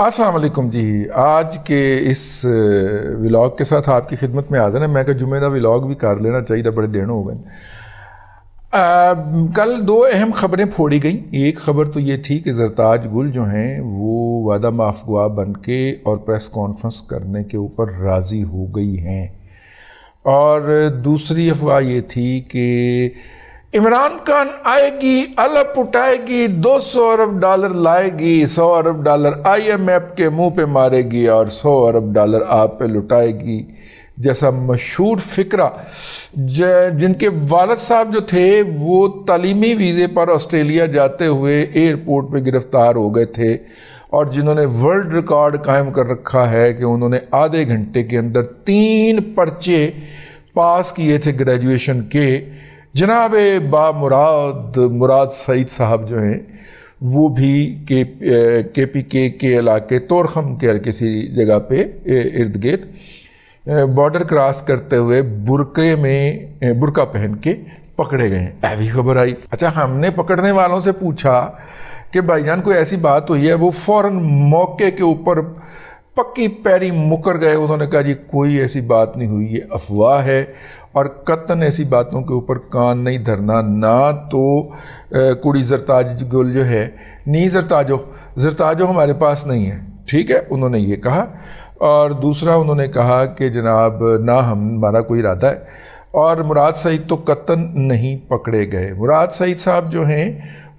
अस्सलाम वालेकुम जी आज के इस व्लॉग के साथ आपकी खिदमत में आ जाने मैं जुमे का व्लॉग भी कर लेना चाहिए बड़े दिन हो गए कल दो अहम ख़बरें फोड़ी गई एक ख़बर तो ये थी कि जरताज गुल जो हैं वो वादा माफ गुआ बन के और प्रेस कॉन्फ्रेंस करने के ऊपर राज़ी हो गई हैं और दूसरी अफवाह ये थी कि इमरान खान आएगी अलप उठाएगी 200 अरब डॉलर लाएगी 100 अरब डॉलर आईएमएफ के मुंह पे मारेगी और 100 अरब डॉलर आप पे लुटाएगी जैसा मशहूर फिक्रा जिनके वालद साहब जो थे वो तलीमी वीज़े पर ऑस्ट्रेलिया जाते हुए एयरपोर्ट पे गिरफ़्तार हो गए थे और जिन्होंने वर्ल्ड रिकॉर्ड कायम कर रखा है कि उन्होंने आधे घंटे के अंदर तीन पर्चे पास किए थे ग्रेजुएशन के जनाब बा मुराद मुराद सईद साहब जो हैं वो भी के के पी के के इलाके तोरखम के किसी जगह पे इर्द गिर्द बॉर्डर क्रॉस करते हुए बुरके में बुरका पहन के पकड़े गए ऐसी खबर आई अच्छा हमने पकड़ने वालों से पूछा कि भाईजान कोई ऐसी बात हुई है वो फ़ौर मौके के ऊपर पक्की पैरी मुकर गए उन्होंने कहा जी कोई ऐसी बात नहीं हुई ये अफवाह है और कतन ऐसी बातों के ऊपर कान नहीं धरना ना तो कुड़ी जरताज गुल जो है नी जरताजो जरताजो हमारे पास नहीं है ठीक है उन्होंने ये कहा और दूसरा उन्होंने कहा कि जनाब ना हम हमारा कोई इरादा है और मुराद सईद तो कतन नहीं पकड़े गए मुराद सईद साहब जो हैं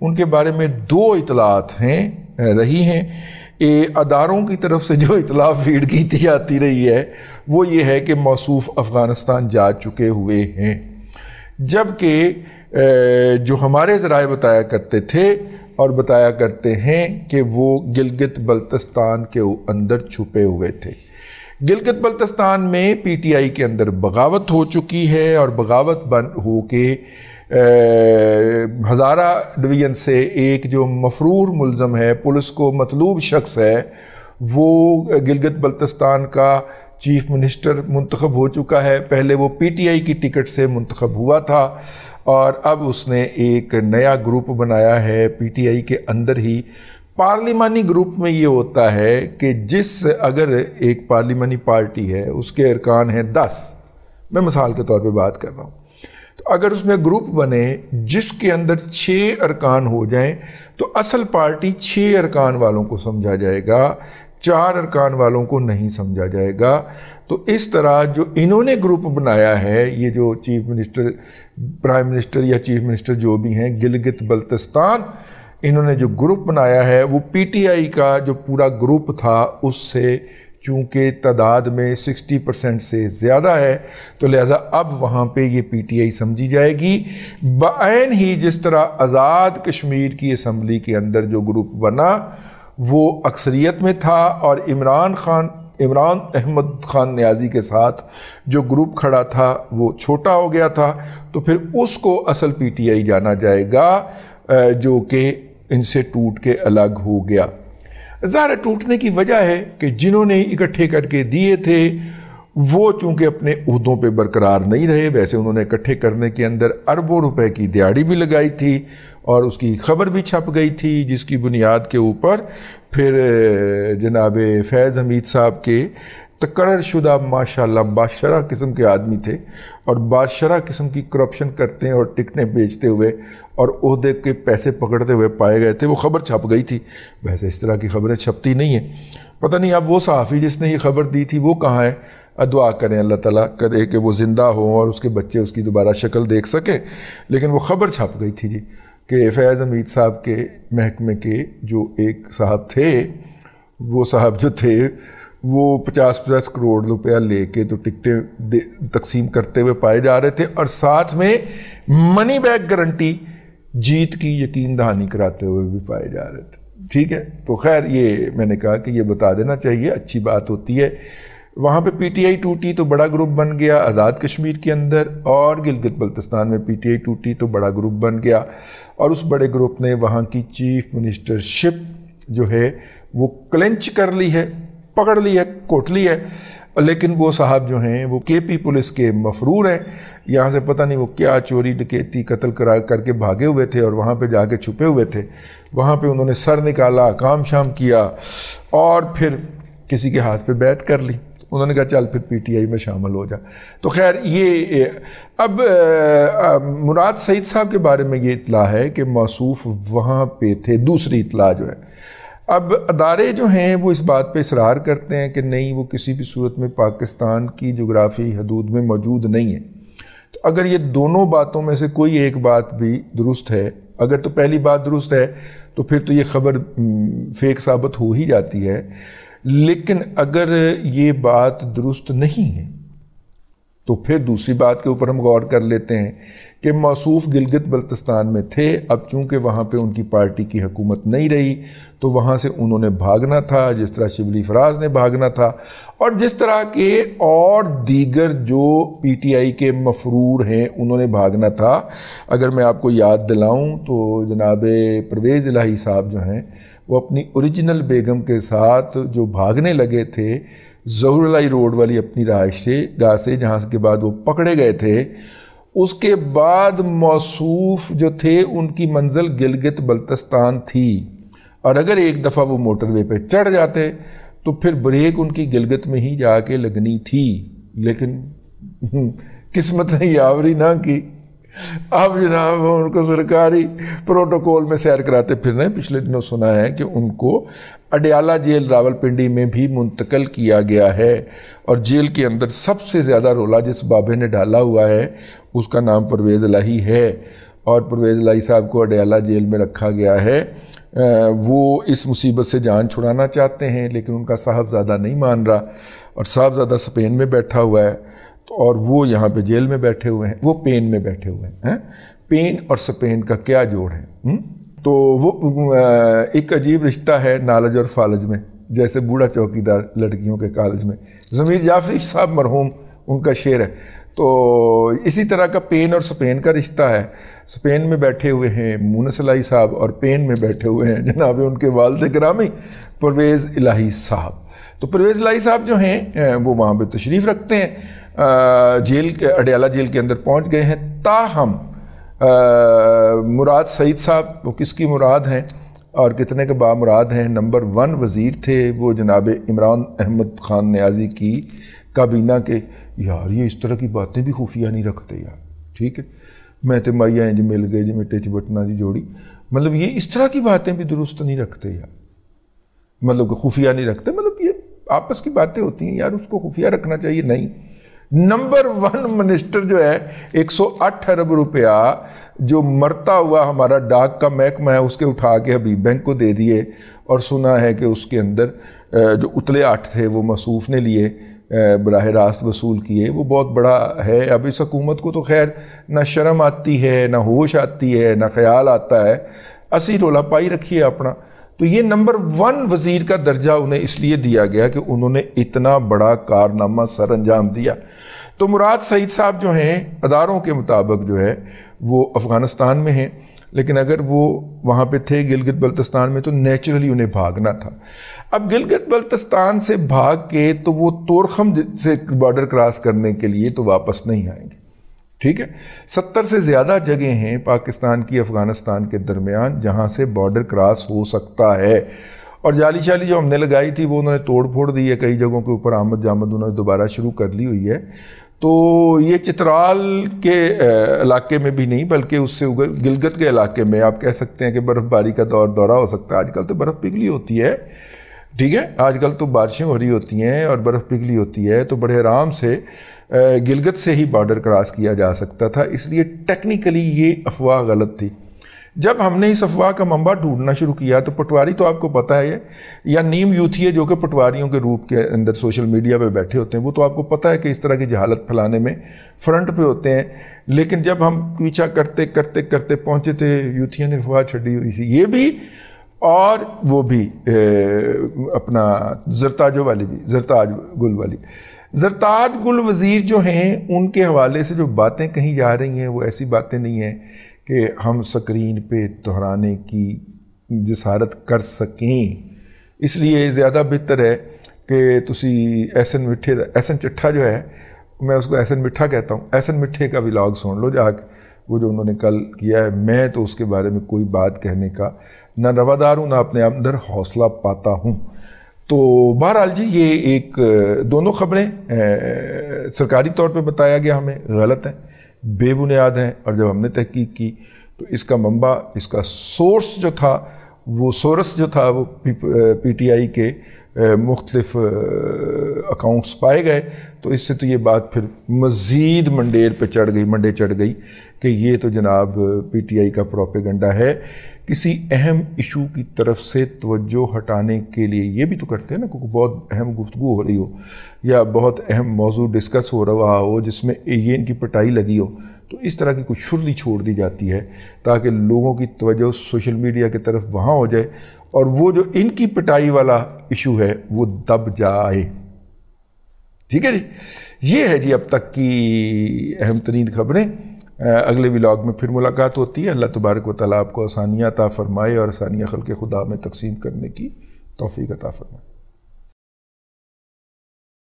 उनके बारे में दो इतलात हैं रही हैं ये अदारों की तरफ से जो इतला फीड की जाती रही है वो ये है कि मौसू अफ़गानिस्तान जा चुके हुए हैं जबकि जो हमारे ज़राए बताया करते थे और बताया करते हैं कि वो गिलगित बल्तिस्तान के अंदर छुपे हुए थे गिलगित बल्तिस्तान में पीटीआई के अंदर बगावत हो चुकी है और बगावत बन हो के हज़ारा डिवीज़न से एक जो मफरूर मुलम है पुलिस को मतलूब शख्स है वो गिलगत बल्तिस्तान का चीफ मिनिस्टर मंतखब हो चुका है पहले वो पीटीआई की टिकट से मंतखब हुआ था और अब उसने एक नया ग्रुप बनाया है पीटीआई के अंदर ही पार्लिमानी ग्रुप में ये होता है कि जिस अगर एक पार्लिमानी पार्टी है उसके अरकान हैं दस मैं मिसाल के तौर पे बात कर रहा हूँ तो अगर उसमें ग्रुप बने जिसके अंदर छः अरकान हो जाएं तो असल पार्टी छः अरकान वालों को समझा जाएगा चार अरकान वालों को नहीं समझा जाएगा तो इस तरह जो इन्होंने ग्रुप बनाया है ये जो चीफ मिनिस्टर प्राइम मिनिस्टर या चीफ मिनिस्टर जो भी हैं गिलगित बल्तिस्तान इन्होंने जो ग्रुप बनाया है वो पीटीआई का जो पूरा ग्रुप था उससे चूँकि तादाद में 60 परसेंट से ज़्यादा है तो लिहाजा अब वहाँ पर यह पी टी आई समझी जाएगी बन ही जिस तरह आज़ाद कश्मीर की असम्बली के अंदर जो ग्रुप बना वो अक्सरियत में था और इमरान खान इमरान अहमद खान न्याजी के साथ जो ग्रुप खड़ा था वो छोटा हो गया था तो फिर उसको असल पी टी आई जाना जाएगा जो कि इनसे टूट के अलग हो गया ज़ाहिर टूटने की वजह है कि जिन्होंने इकट्ठे करके दिए थे वो चूंकि अपने उहदों पे बरकरार नहीं रहे वैसे उन्होंने इकट्ठे करने के अंदर अरबों रुपए की दिहाड़ी भी लगाई थी और उसकी खबर भी छप गई थी जिसकी बुनियाद के ऊपर फिर जनाब फैज़ हमीद साहब के शुदा माशा बादशरा किस्म के आदमी थे और बादशरा किस्म की करप्शन करते हैं और टिकटें बेचते हुए और उहदे के पैसे पकड़ते हुए पाए गए थे वो ख़बर छप गई थी वैसे इस तरह की खबरें छपती नहीं हैं पता नहीं अब वो सहाफ़ी जिसने ये खबर दी थी वो कहाँ है अदुआ करें अल्लाह ताला करे कि वो ज़िंदा हो और उसके बच्चे उसकी दोबारा शक्ल देख सके लेकिन वो ख़बर छप गई थी जी कि फैज़ अमीद साहब के महकमे के जो एक साहब थे वो साहब जो थे वो पचास पचास करोड़ रुपया लेके तो टिकटें तकसीम करते हुए पाए जा रहे थे और साथ में मनी बैक गारंटी जीत की यकीन दहानी कराते हुए भी पाए जा रहे थे ठीक है तो खैर ये मैंने कहा कि ये बता देना चाहिए अच्छी बात होती है वहाँ पे पीटीआई टूटी तो बड़ा ग्रुप बन गया आज़ाद कश्मीर के अंदर और गिलगित बल्तिस्तान में पीटीआई टूटी तो बड़ा ग्रुप बन गया और उस बड़े ग्रुप ने वहाँ की चीफ मिनिस्टरशिप जो है वो क्लेंच कर ली है पकड़ ली है कोट ली है लेकिन वो साहब जो हैं वो के पी पुलिस के मफरूर हैं यहाँ से पता नहीं वो क्या चोरी डकैती कत्ल करा करके भागे हुए थे और वहाँ पे जाके छुपे हुए थे वहाँ पे उन्होंने सर निकाला काम शाम किया और फिर किसी के हाथ पे बैत कर ली उन्होंने कहा चल फिर पीटीआई में शामिल हो जा तो खैर ये अब मुराद सईद साहब के बारे में ये इतला है कि मासूफ वहाँ पे थे दूसरी इतला जो है अब अदारे जो हैं वो इस बात पे इसरार करते हैं कि नहीं वो किसी भी सूरत में पाकिस्तान की जोग्राफ़ी हदूद में मौजूद नहीं है तो अगर ये दोनों बातों में से कोई एक बात भी दुरुस्त है अगर तो पहली बात दुरुस्त है तो फिर तो ये खबर फेक साबित हो ही जाती है लेकिन अगर ये बात दुरुस्त नहीं है तो फिर दूसरी बात के ऊपर हम गौर कर लेते हैं कि मौसूफ गिलगित बल्तिस्तान में थे अब चूंकि वहाँ पे उनकी पार्टी की हुकूमत नहीं रही तो वहाँ से उन्होंने भागना था जिस तरह शिवली फराज ने भागना था और जिस तरह के और दीगर जो पी टी आई के मफरूर हैं उन्होंने भागना था अगर मैं आपको याद दिलाऊँ तो जनाब परवेज़ इलाही साहब जो हैं वो अपनी औरिजिनल बेगम के साथ जो भागने लगे थे जहरलाई रोड वाली अपनी रहाइश से गा से जहाँ के बाद वो पकड़े गए थे उसके बाद मौसूफ जो थे उनकी मंजिल गिलगित बल्तस्तान थी और अगर एक दफ़ा वो मोटरवे पे चढ़ जाते तो फिर ब्रेक उनकी गिलगित में ही जाके लगनी थी लेकिन हम्म, किस्मत ने यावरी ना की अब जनाब उनको सरकारी प्रोटोकॉल में सैर कराते फिर रहे पिछले दिनों सुना है कि उनको अडयाला जेल रावलपिंडी में भी मुंतकल किया गया है और जेल के अंदर सबसे ज़्यादा रोला जिस बाबे ने डाला हुआ है उसका नाम परवेज़ लाही है और परवेज़ लाही साहब को अडयाला जेल में रखा गया है वो इस मुसीबत से जान छुड़ाना चाहते हैं लेकिन उनका साहबज़ादा नहीं मान रहा और साहबज़ादा स्पेन में बैठा हुआ है और वो यहाँ पे जेल में बैठे हुए हैं वो पेन में बैठे हुए हैं पेन और स्पेन का क्या जोड़ है हु? तो वो एक अजीब रिश्ता है नालज और फालज में जैसे बूढ़ा चौकीदार लड़कियों के कॉलेज में जमीर जाफरी साहब मरहूम उनका शेर है तो इसी तरह का पेन और स्पेन का रिश्ता है स्पेन में बैठे हुए हैं मूनसलाई साहब और पेन में बैठे हुए हैं जनाब उनके वालद ग्रामी परवेज़ इलाही साहब तो परवेज़ इलाही साहब जो हैं वो वहाँ पर तशरीफ़ रखते हैं जेल के अडयाला जेल के अंदर पहुंच गए हैं ताहम मुराद सईद साहब वो किसकी मुराद हैं और कितने के मुराद हैं नंबर वन वज़ीर थे वो जनाब इमरान अहमद ख़ान न्याजी की काबीना के यार ये इस तरह की बातें भी खुफिया नहीं रखते यार ठीक है मैं तो माइया हैं मिल गए जी मिट्टे ची बटना जी जोड़ी मतलब ये इस तरह की बातें भी दुरुस्त नहीं रखते यार मतलब खुफिया नहीं रखते मतलब ये आपस की बातें होती हैं यार उसको खुफिया रखना चाहिए नहीं नंबर वन मिनिस्टर जो है 108 अरब रुपया जो मरता हुआ हमारा डाक का महकमा है उसके उठा के हबीब बैंक को दे दिए और सुना है कि उसके अंदर जो उतले आठ थे वो मसूफ ने लिए बरह रास्त वसूल किए वो बहुत बड़ा है अब इस हकूमत को तो खैर ना शर्म आती है ना होश आती है ना ख्याल आता है असी रोला पाई रखिए अपना तो ये नंबर वन वजीर का दर्जा उन्हें इसलिए दिया गया कि उन्होंने इतना बड़ा कारनामा सर अंजाम दिया तो मुराद सईद साहब जो हैं अदारों के मुताबिक जो है वो अफ़गानिस्तान में हैं लेकिन अगर वो वहाँ पे थे गिलगित बल्तिस्तान में तो नेचुरली उन्हें भागना था अब गिलगित बल्तिस्तान से भाग के तो वो तोरखम से बॉर्डर क्रॉस करने के लिए तो वापस नहीं आएंगे ठीक है सत्तर से ज़्यादा जगह हैं पाकिस्तान की अफ़गानिस्तान के दरमियान जहाँ से बॉर्डर क्रॉस हो सकता है और जाली शाली जो हमने लगाई थी वो उन्होंने तोड़ फोड़ दी है कई जगहों के ऊपर आमद जामद उन्होंने दोबारा शुरू कर ली हुई है तो ये चित्राल के इलाके में भी नहीं बल्कि उससे गिलगत के इलाके में आप कह सकते हैं कि बर्फ़बारी का दौर दौरा हो सकता है आजकल तो बर्फ़ पिघली होती है ठीक है आजकल तो बारिशें हो रही होती हैं और बर्फ़ पिघली होती है तो बड़े आराम से गिलगत से ही बॉर्डर क्रॉस किया जा सकता था इसलिए टेक्निकली ये अफवाह गलत थी जब हमने इस अफवाह का मंबा ढूंढना शुरू किया तो पटवारी तो आपको पता है या नीम यूथी है जो कि पटवारियों के रूप के अंदर सोशल मीडिया पे बैठे होते हैं वो तो आपको पता है कि इस तरह की जहालत फैलाने में फ्रंट पे होते हैं लेकिन जब हम पीछा करते करते करते पहुँचे थे यूथिया ने अफवाह छड़ी हुई सी ये भी और वो भी ए, अपना जरताजो वाली भी जरताज गुल वाली जरताज गुल वज़ीर जो हैं उनके हवाले से जो बातें कहीं जा रही हैं वो ऐसी बातें नहीं हैं कि हम स्क्रीन पे दोहराने की जसारत कर सकें इसलिए ज़्यादा बेहतर है कि एस ऐसन मिठे ऐसन चिट्ठा जो है मैं उसको ऐसन मिठा कहता हूँ ऐसन मिठे का विलाग सुन लो जाके वो जो उन्होंने कल किया है मैं तो उसके बारे में कोई बात कहने का ना रवादार हूँ ना अपने अंदर हौसला पाता हूँ तो बहरहाल जी ये एक दोनों खबरें सरकारी तौर पे बताया गया हमें गलत हैं बेबुनियाद हैं और जब हमने तहकीक की तो इसका मंबा इसका सोर्स जो था वो सोर्स जो था वो पी टी आई के मुख्तलिफ अकाउंट्स पाए गए तो इससे तो ये बात फिर मज़ीद मंडेर पे चढ़ गई मंडे चढ़ गई कि ये तो जनाब पीटीआई का प्रोपेगंडा है किसी अहम इशू की तरफ से तवज्जो हटाने के लिए ये भी तो करते हैं ना क्योंकि बहुत अहम गुफ्तु हो रही हो या बहुत अहम मौजू डिस्कस हो रहा हो जिसमें ये इनकी पटाई लगी हो तो इस तरह की कुछ शुरली छोड़ दी जाती है ताकि लोगों की तवज्जो सोशल मीडिया की तरफ वहाँ हो जाए और वो जो इनकी पिटाई वाला इशू है वो दब जाए ठीक है जी ये है जी अब तक की अहम तरीन खबरें अगले व्लाग में फिर मुलाकात होती है अल्लाह तबारक वाली आपको आसानियाँ ता फरमाए और आसानियाँ खल के खुदा में तकसीम करने की तोफ़ी अता फरमाए